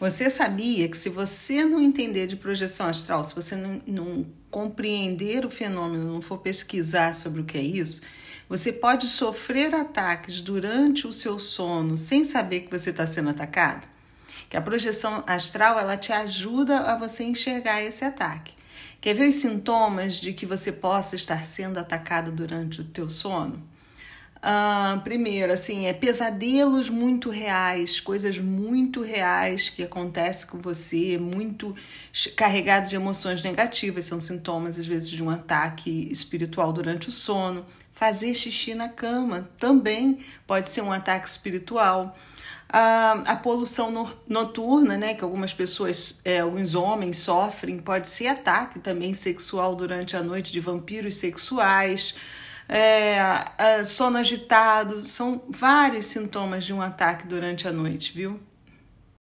Você sabia que se você não entender de projeção astral, se você não, não compreender o fenômeno, não for pesquisar sobre o que é isso, você pode sofrer ataques durante o seu sono sem saber que você está sendo atacado? Que a projeção astral ela te ajuda a você enxergar esse ataque. Quer ver os sintomas de que você possa estar sendo atacado durante o teu sono? Ah, primeiro, assim, é pesadelos muito reais, coisas muito reais que acontecem com você, muito carregados de emoções negativas, são sintomas, às vezes, de um ataque espiritual durante o sono. Fazer xixi na cama também pode ser um ataque espiritual. Ah, a, poluição no, noturna, né, que algumas pessoas, é, alguns homens sofrem, pode ser ataque também sexual durante a noite de vampiros sexuais é, ah, sono agitado, são vários sintomas de um ataque durante a noite, viu?